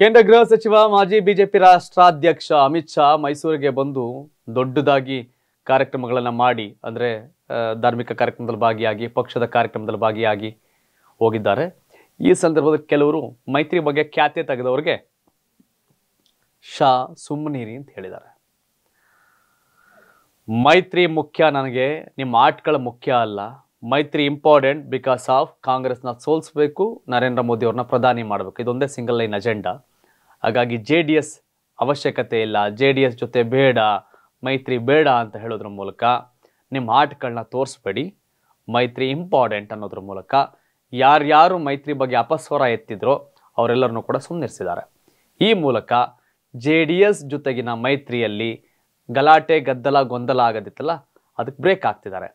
ಕೇಂದ್ರ ಗೃಹ ಸಚಿವ ಮಾಜಿ ಬಿಜೆಪಿ ರಾಷ್ಟ್ರಾಧ್ಯಕ್ಷ ಅಮಿತ್ ಶಾ ಮೈಸೂರಿಗೆ ಬಂದು ದೊಡ್ಡದಾಗಿ ಕಾರ್ಯಕ್ರಮಗಳನ್ನು ಮಾಡಿ ಅಂದರೆ ಧಾರ್ಮಿಕ ಕಾರ್ಯಕ್ರಮದಲ್ಲಿ ಭಾಗಿಯಾಗಿ ಪಕ್ಷದ ಕಾರ್ಯಕ್ರಮದಲ್ಲಿ ಭಾಗಿಯಾಗಿ ಹೋಗಿದ್ದಾರೆ ಈ ಸಂದರ್ಭದಲ್ಲಿ ಕೆಲವರು ಮೈತ್ರಿ ಬಗ್ಗೆ ಖ್ಯಾತಿ ತೆಗೆದವ್ರಿಗೆ ಶಾ ಸುಮ್ಮನಿರಿ ಅಂತ ಹೇಳಿದ್ದಾರೆ ಮೈತ್ರಿ ಮುಖ್ಯ ನನಗೆ ನಿಮ್ಮ ಆಟ್ಗಳ ಮುಖ್ಯ ಅಲ್ಲ ಮೈತ್ರಿ ಇಂಪಾರ್ಟೆಂಟ್ ಬಿಕಾಸ್ ಆಫ್ ಕಾಂಗ್ರೆಸ್ನ ಸೋಲ್ಸ್ಬೇಕು ನರೇಂದ್ರ ಮೋದಿ ಅವ್ರನ್ನ ಪ್ರಧಾನಿ ಮಾಡಬೇಕು ಇದೊಂದೇ ಸಿಂಗಲ್ ಲೈನ್ ಅಜೆಂಡಾ ಹಾಗಾಗಿ ಜೆ ಡಿ ಎಸ್ ಅವಶ್ಯಕತೆ ಇಲ್ಲ ಜೆ ಡಿ ಎಸ್ ಜೊತೆ ಬೇಡ ಮೈತ್ರಿ ಬೇಡ ಅಂತ ಹೇಳೋದ್ರ ಮೂಲಕ ನಿಮ್ಮ ಆಟಗಳನ್ನ ತೋರಿಸ್ಬೇಡಿ ಮೈತ್ರಿ ಇಂಪಾರ್ಟೆಂಟ್ ಅನ್ನೋದ್ರ ಮೂಲಕ ಯಾರ್ಯಾರು ಮೈತ್ರಿ ಬಗ್ಗೆ ಅಪಸ್ವರ ಎತ್ತಿದ್ರೋ ಅವರೆಲ್ಲರನ್ನೂ ಕೂಡ ಸುಮ್ಮನಿರಿಸಿದ್ದಾರೆ ಈ ಮೂಲಕ ಜೆ ಡಿ ಎಸ್ ಜೊತೆಗಿನ ಮೈತ್ರಿಯಲ್ಲಿ ಗಲಾಟೆ ಗದ್ದಲ ಗೊಂದಲ ಆಗೋದಿತ್ತಲ್ಲ ಅದಕ್ಕೆ ಬ್ರೇಕ್ ಆಗ್ತಿದ್ದಾರೆ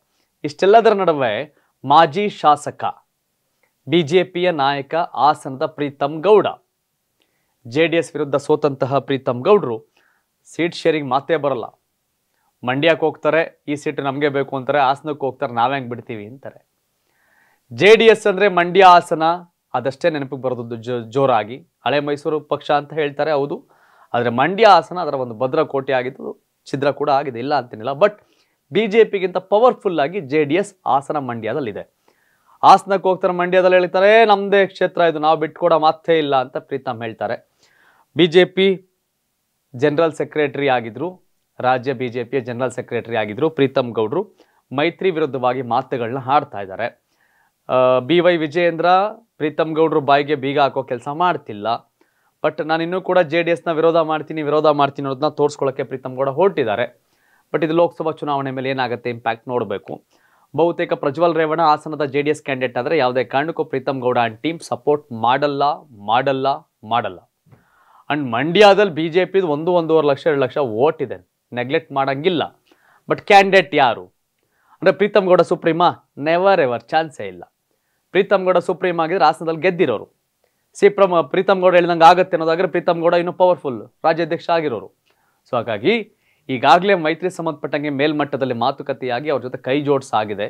ಇಷ್ಟೆಲ್ಲದರ ನಡುವೆ ಮಾಜಿ ಶಾಸಕ ಪಿಯ ನಾಯಕ ಹಾಸನದ Preetham Gowda J D S ವಿರುದ್ಧ ಸೋತಂತಹ ಪ್ರೀತಮ್ ಗೌಡರು ಸೀಟ್ ಶೇರಿಂಗ್ ಮಾತೇ ಬರಲ್ಲ ಮಂಡ್ಯಕ್ಕೆ ಹೋಗ್ತಾರೆ ಈ ಸೀಟ್ ನಮಗೆ ಬೇಕು ಅಂತಾರೆ ಹಾಸನಕ್ಕೆ ಹೋಗ್ತಾರೆ ನಾವೇ ಹೆಂಗೆ ಬಿಡ್ತೀವಿ ಅಂತಾರೆ ಜೆ ಡಿ ಎಸ್ ಅಂದರೆ ಮಂಡ್ಯ ಹಾಸನ ಅದಷ್ಟೇ ನೆನಪಿಗೆ ಬರೋದು ಜೋ ಜೋರಾಗಿ ಹಳೆ ಮೈಸೂರು ಪಕ್ಷ ಅಂತ ಹೇಳ್ತಾರೆ ಹೌದು ಆದರೆ ಮಂಡ್ಯ ಹಾಸನ ಅದರ ಒಂದು ಭದ್ರ ಕೋಟೆ ಆಗಿದ್ದು ಛಿದ್ರ ಕೂಡ ಆಗಿದೆ ಇಲ್ಲ ಅಂತೇನಿಲ್ಲ ಬಟ್ ಬಿಜೆಪಿಗಿಂತ ಪವರ್ಫುಲ್ ಆಗಿ ಜೆ ಡಿ ಎಸ್ ಹಾಸನ ಮಂಡ್ಯದಲ್ಲಿದೆ ಹಾಸನಕ್ಕೆ ಹೋಗ್ತಾರೆ ಮಂಡ್ಯದಲ್ಲಿ ಹೇಳ್ತಾರೆ ನಮ್ಮದೇ ಕ್ಷೇತ್ರ ಇದು ನಾವು ಬಿಟ್ಕೊಡೋ ಮಾತೇ ಇಲ್ಲ ಅಂತ ಪ್ರೀತಮ್ ಹೇಳ್ತಾರೆ B J P general secretary ಆಗಿದ್ರು ರಾಜ್ಯ ಬಿ ಜೆ ಪಿಯ ಜನರಲ್ ಸೆಕ್ರೆಟರಿ ಆಗಿದ್ರು ಪ್ರೀತಮ್ ಗೌಡ್ರು ಮೈತ್ರಿ ವಿರುದ್ಧವಾಗಿ ಮಾತುಗಳನ್ನ ಹಾಡ್ತಾ ಇದ್ದಾರೆ ಬಿ ವೈ ವಿಜಯೇಂದ್ರ ಪ್ರೀತಮ್ ಗೌಡ್ರು ಬಾಯಿಗೆ ಬೀಗ ಹಾಕೋ ಕೆಲಸ ಮಾಡ್ತಿಲ್ಲ ಬಟ್ ನಾನು ಇನ್ನೂ ಕೂಡ ಜೆ ಡಿ ಎಸ್ನ ವಿರೋಧ ಮಾಡ್ತೀನಿ ವಿರೋಧ ಮಾಡ್ತೀನಿ ಅನ್ನೋದನ್ನ ತೋರಿಸ್ಕೊಳ್ಳೋಕ್ಕೆ ಪ್ರೀತಮ್ ಗೌಡ ಹೊರಟಿದ್ದಾರೆ ಬಟ್ ಇದು ಲೋಕಸಭಾ ಚುನಾವಣೆ ಮೇಲೆ ಏನಾಗುತ್ತೆ ಇಂಪ್ಯಾಕ್ಟ್ ನೋಡಬೇಕು ಬಹುತೇಕ ಪ್ರಜ್ವಲ್ ರೇವಣ್ಣ ಹಾಸನದ ಜೆ ಡಿ ಎಸ್ ಕ್ಯಾಂಡಿಡೇಟ್ ಆದರೆ ಯಾವುದೇ ಕಾರಣಕ್ಕೂ Preetham Gowda and team support ಮಾಡಲ್ಲ ಮಾಡಲ್ಲ ಮಾಡಲ್ಲ ಅಂಡ್ ಮಂಡ್ಯದಲ್ಲಿ ಬಿ ಜೆ ಪಿದು ಒಂದು ಒಂದೂವರೆ ಲಕ್ಷ ಎರಡು ಲಕ್ಷ ಓಟ್ ಇದೆ ನೆಗ್ಲೆಕ್ಟ್ ಮಾಡೋಂಗಿಲ್ಲ ಬಟ್ ಕ್ಯಾಂಡಿಡೇಟ್ ಯಾರು ಅಂದರೆ ಪ್ರೀತಮ್ ಗೌಡ ಸುಪ್ರೀಮಾ ನೆವರ್ ಎವರ್ ಚಾನ್ಸೇ ಇಲ್ಲ ಪ್ರೀತಮ್ ಗೌಡ ಸುಪ್ರೀಮ್ ಆಗಿದ್ರೆ ಹಾಸನದಲ್ಲಿ ಗೆದ್ದಿರೋರು ಸಿ ಪ್ರೀತಮ್ ಗೌಡ ಹೇಳಿದಂಗೆ ಆಗುತ್ತೆ ಅನ್ನೋದಾದ್ರೆ ಪ್ರೀತಮ್ ಗೌಡ ಇನ್ನೂ ಪವರ್ಫುಲ್ ರಾಜ್ಯಾಧ್ಯಕ್ಷ ಆಗಿರೋರು ಸೊ ಹಾಗಾಗಿ ಈಗಾಗಲೇ ಮೈತ್ರಿ ಸಂಬಂಧಪಟ್ಟಂಗೆ ಮೇಲ್ಮಟ್ಟದಲ್ಲಿ ಮಾತುಕತೆಯಾಗಿ ಅವ್ರ ಜೊತೆ ಕೈ ಜೋಡಿಸಾಗಿದೆ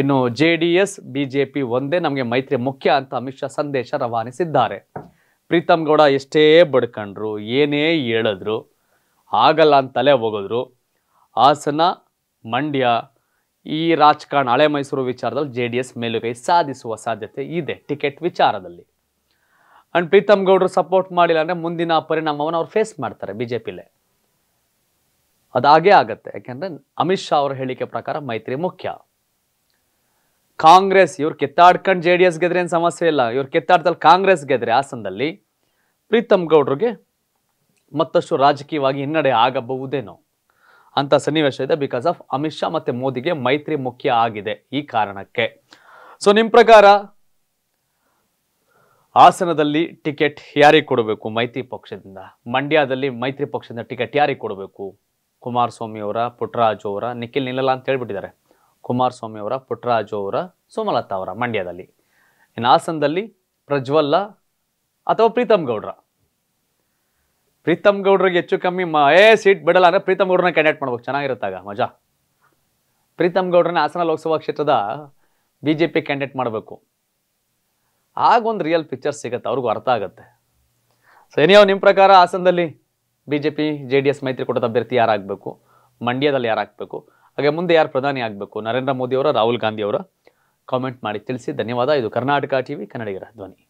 ಇನ್ನು J D S B J P ಒಂದೇ ನಮಗೆ ಮೈತ್ರಿ ಮುಖ್ಯ ಅಂತ ಅಮಿತ್ ಶಾ ಸಂದೇಶ ರವಾನಿಸಿದ್ದಾರೆ ಪ್ರೀತಮ್ ಗೌಡ ಎಷ್ಟೇ ಬಡ್ಕಂಡ್ರು ಏನೇ ಹೇಳಿದ್ರು ಆಗಲ್ಲ ಅಂತಲೇ ಹೋಗಿದ್ರು ಹಾಸನ ಮಂಡ್ಯ ಈ ರಾಜಕಾರಣ ಹಳೆ ಮೈಸೂರು ವಿಚಾರದಲ್ಲಿ ಜೆ ಡಿ ಎಸ್ ಮೇಲುಗೈ ಸಾಧಿಸುವ ಸಾಧ್ಯತೆ ಇದೆ ಟಿಕೆಟ್ ವಿಚಾರದಲ್ಲಿ ಆ್ಯಂಡ್ ಪ್ರೀತಮ್ ಗೌಡರು ಸಪೋರ್ಟ್ ಮಾಡಿಲ್ಲ ಅಂದರೆ ಮುಂದಿನ ಪರಿಣಾಮವನ್ನು ಅವ್ರು ಫೇಸ್ ಮಾಡ್ತಾರೆ ಬಿ ಜೆ ಪಿಲೇ ಅದಾಗೇ ಆಗತ್ತೆ ಯಾಕೆಂದರೆ ಅಮಿತ್ ಶಾ ಅವರ ಹೇಳಿಕೆ ಪ್ರಕಾರ ಮೈತ್ರಿ ಮುಖ್ಯ ಕಾಂಗ್ರೆಸ್ ಇವ್ರು ಕಿತ್ತಾಡ್ಕೊಂಡು ಜೆ ಡಿ ಎಸ್ ಗೆದ್ರೆ ಏನು ಸಮಸ್ಯೆ ಇಲ್ಲ ಇವ್ರು ಕಿತ್ತಾಡ್ದಲ್ಲಿ ಕಾಂಗ್ರೆಸ್ ಗೆದ್ರೆ ಹಾಸನದಲ್ಲಿ ಪ್ರೀತಮ್ ಗೌಡ್ರಿಗೆ ಮತ್ತಷ್ಟು ರಾಜಕೀಯವಾಗಿ ಹಿನ್ನಡೆ ಆಗಬಹುದೇನೋ ಅಂತ ಸನ್ನಿವೇಶ ಇದೆ ಬಿಕಾಸ್ ಆಫ್ ಅಮಿತ್ ಶಾ ಮತ್ತು ಮೋದಿಗೆ ಮೈತ್ರಿ ಮುಖ್ಯ ಆಗಿದೆ ಈ ಕಾರಣಕ್ಕೆ ಸೊ ನಿಮ್ಮ ಪ್ರಕಾರ ಹಾಸನದಲ್ಲಿ ಟಿಕೆಟ್ ಯಾರಿಗೆ ಕೊಡಬೇಕು ಮೈತ್ರಿ ಪಕ್ಷದಿಂದ ಮಂಡ್ಯದಲ್ಲಿ ಮೈತ್ರಿ ಪಕ್ಷದಿಂದ ಟಿಕೆಟ್ ಯಾರಿಗೆ ಕೊಡಬೇಕು ಕುಮಾರಸ್ವಾಮಿ ಅವರ ಪುಟ್ಟರಾಜು ಅವರ ನಿಖಿಲ್ ನಿಲ್ಲಲ್ಲ ಅಂತ ಹೇಳಿಬಿಟ್ಟಿದ್ದಾರೆ ಕುಮಾರಸ್ವಾಮಿ ಅವರ ಪುಟ್ಟರಾಜು ಅವರ ಸೋಮಲತಾ ಅವರ ಮಂಡ್ಯದಲ್ಲಿ ಇನ್ನು ಹಾಸನದಲ್ಲಿ ಪ್ರಜ್ವಲ್ಲ ಅಥವಾ ಪ್ರೀತಮ್ ಗೌಡ್ರ ಪ್ರೀತಮ್ ಗೌಡ್ರಿಗೆ ಹೆಚ್ಚು ಕಮ್ಮಿ ಮ ಏ ಸೀಟ್ ಬಿಡಲ್ಲ ಅಂದರೆ ಪ್ರೀತಮ್ ಗೌಡ್ರನ್ನ ಕ್ಯಾಂಡಿಡೇಟ್ ಮಾಡ್ಬೇಕು ಚೆನ್ನಾಗಿರುತ್ತಾಗ ಮಜಾ ಪ್ರೀತಮ್ ಗೌಡ್ರನ್ನ ಹಾಸನ ಲೋಕಸಭಾ ಕ್ಷೇತ್ರದ ಬಿ ಜೆ ಪಿ ಕ್ಯಾಂಡಿಡೇಟ್ ಮಾಡಬೇಕು ಆಗೊಂದು ರಿಯಲ್ ಪಿಕ್ಚರ್ ಸಿಗುತ್ತೆ ಅವ್ರಿಗೂ ಅರ್ಥ ಆಗುತ್ತೆ ಸೊ ಏನಿಯೋ ನಿಮ್ಮ ಪ್ರಕಾರ ಹಾಸನದಲ್ಲಿ B J P J D S ಮೈತ್ರಿಕೂಟದ ಅಭ್ಯರ್ಥಿ ಯಾರಾಗಬೇಕು ಮಂಡ್ಯದಲ್ಲಿ ಯಾರಾಗಬೇಕು ಹಾಗೆ ಮುಂದೆ ಯಾರು ಪ್ರಧಾನಿ ಆಗಬೇಕು ನರೇಂದ್ರ ಮೋದಿಯವರ ರಾಹುಲ್ ಗಾಂಧಿಯವರ ಕಾಮೆಂಟ್ ಮಾಡಿ ತಿಳಿಸಿ ಧನ್ಯವಾದ ಇದು ಕರ್ನಾಟಕ ಟಿ ವಿ ಕನ್ನಡಿಗರ ಧ್ವನಿ